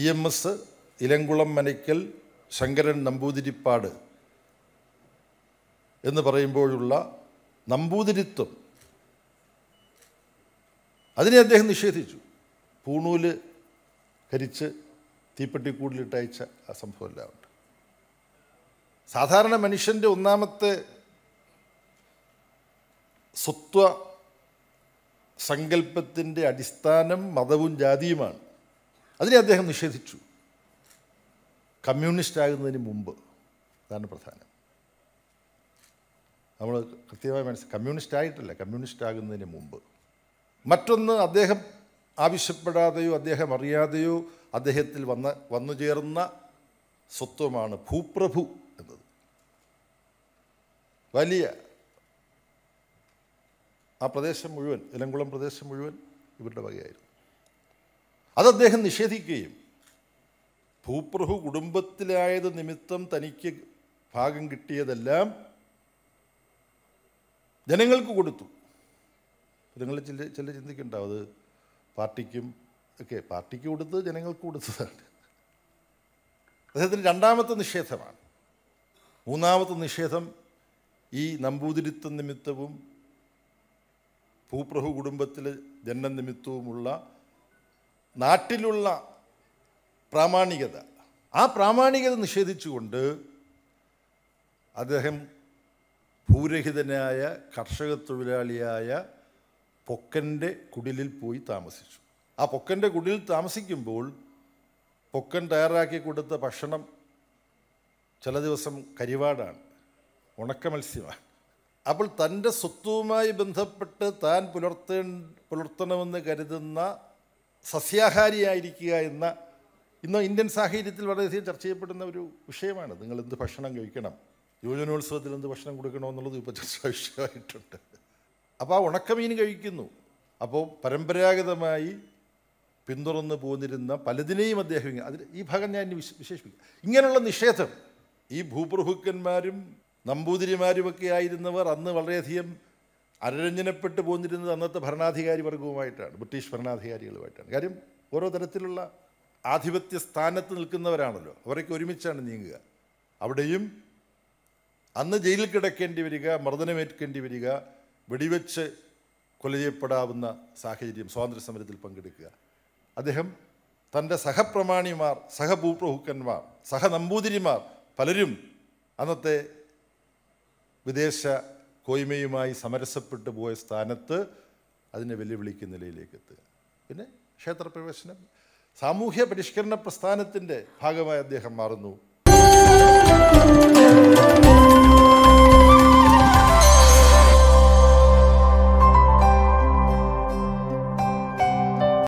E M S Elamkulam Manakkal Sankaran Namboodiripad എന്ന് പറയുമ്പോഴുള്ള നമ്പൂതിരിത്വം അതിനെ അദ്ദേഹം നിഷേധിച്ചു പൂണൂല് കരിച്ച് തീപ്പെട്ടിക്കൂടിലിട്ടയച്ച ആ സംഭവമെല്ലാം ഉണ്ട് സാധാരണ മനുഷ്യൻ്റെ ഒന്നാമത്തെ സ്വത്വ സങ്കല്പത്തിൻ്റെ അടിസ്ഥാനം മതവും ജാതിയുമാണ് അതിനെ അദ്ദേഹം നിഷേധിച്ചു കമ്മ്യൂണിസ്റ്റ് ആകുന്നതിന് മുമ്പ് അതാണ് പ്രധാനം നമ്മൾ കൃത്യമായി മനസ്സിൽ കമ്മ്യൂണിസ്റ്റ് ആയിട്ടല്ല കമ്മ്യൂണിസ്റ്റ് ആകുന്നതിന് മുമ്പ് മറ്റൊന്ന് അദ്ദേഹം ആവശ്യപ്പെടാതെയോ അദ്ദേഹം അറിയാതെയോ അദ്ദേഹത്തിൽ വന്ന വന്നു ചേർന്ന സ്വത്വമാണ് ഭൂപ്രഭു എന്നത് വലിയ ആ പ്രദേശം മുഴുവൻ ഇലങ്കുളം പ്രദേശം മുഴുവൻ ഇവരുടെ വകയായിരുന്നു അത് അദ്ദേഹം നിഷേധിക്കുകയും ഭൂപ്രഭു കുടുംബത്തിലായത് നിമിത്തം തനിക്ക് ഭാഗം കിട്ടിയതെല്ലാം ജനങ്ങൾക്ക് കൊടുത്തു നിങ്ങൾ ചില ചില ചിന്തിക്കുണ്ടാവും അത് പാർട്ടിക്കും ഒക്കെ പാർട്ടിക്ക് കൊടുത്ത് ജനങ്ങൾക്ക് കൊടുത്തതാണ് അദ്ദേഹത്തിന് രണ്ടാമത്തെ നിഷേധമാണ് മൂന്നാമത്തെ നിഷേധം ഈ നമ്പൂതിരിത്വ നിമിത്തവും ഭൂപ്രഭു കുടുംബത്തിലെ ജനനം നിമിത്തവുമുള്ള നാട്ടിലുള്ള പ്രാമാണികത ആ പ്രാമാണികത നിഷേധിച്ചുകൊണ്ട് അദ്ദേഹം ഭൂരഹിതനായ കർഷക തൊഴിലാളിയായ പൊക്കൻ്റെ കുടിലിൽ പോയി താമസിച്ചു ആ പൊക്കൻ്റെ കുടിലിൽ താമസിക്കുമ്പോൾ പൊക്കൻ തയ്യാറാക്കി കൊടുത്ത ഭക്ഷണം ചില ദിവസം കരിവാടാണ് ഉണക്ക മത്സ്യമാണ് അപ്പോൾ തൻ്റെ സ്വത്തുവുമായി ബന്ധപ്പെട്ട് താൻ പുലർത്തേ പുലർത്തണമെന്ന് കരുതുന്ന സസ്യാഹാരിയായിരിക്കുക എന്ന ഇന്ന് ഇന്ത്യൻ സാഹചര്യത്തിൽ വളരെയധികം ചർച്ച ചെയ്യപ്പെടുന്ന ഒരു വിഷയമാണ് നിങ്ങൾ എന്ത് ഭക്ഷണം കഴിക്കണം യുവജനോത്സവത്തിൽ എന്ത് ഭക്ഷണം എന്നുള്ളത് ഇപ്പോൾ ചർച്ചാ വിഷയമായിട്ടുണ്ട് അപ്പോൾ ആ ഉണക്കമീൻ കഴിക്കുന്നു അപ്പോൾ പരമ്പരാഗതമായി പിന്തുടർന്ന് പോന്നിരുന്ന പലതിനെയും അദ്ദേഹം അതിൽ ഈ ഭാഗം ഞാൻ ഇനി വിശേഷിപ്പിക്കും ഇങ്ങനെയുള്ള നിഷേധം ഈ ഭൂപ്രഭുക്കന്മാരും നമ്പൂതിരിമാരുമൊക്കെ ആയിരുന്നവർ അന്ന് വളരെയധികം അരരഞ്ജനപ്പെട്ട് പോന്നിരുന്നത് അന്നത്തെ ഭരണാധികാരി വർഗവുമായിട്ടാണ് ബ്രിട്ടീഷ് ഭരണാധികാരികളുമായിട്ടാണ് കാര്യം ഓരോ തരത്തിലുള്ള ആധിപത്യ സ്ഥാനത്ത് നിൽക്കുന്നവരാണല്ലോ അവരൊക്കെ ഒരുമിച്ചാണ് നീങ്ങുക അവിടെയും അന്ന് ജയിലിൽ കിടക്കേണ്ടി വരിക മർദ്ദനമേറ്റേണ്ടി വരിക വെടിവെച്ച് കൊല ചെയ്യപ്പെടാവുന്ന സാഹചര്യം സമരത്തിൽ പങ്കെടുക്കുക അദ്ദേഹം തൻ്റെ സഹപ്രമാണിമാർ സഹഭൂപ്രഭുക്കന്മാർ സഹനമ്പൂതിരിമാർ പലരും അന്നത്തെ വിദേശ കോയ്മയുമായി സമരസപ്പെട്ടു പോയ സ്ഥാനത്ത് അതിനെ വെല്ലുവിളിക്കുന്ന നിലയിലേക്ക് എത്തുക പിന്നെ ക്ഷേത്രപ്രവേശനം സാമൂഹ്യ പരിഷ്കരണ പ്രസ്ഥാനത്തിൻ്റെ ഭാഗമായി അദ്ദേഹം മാറുന്നു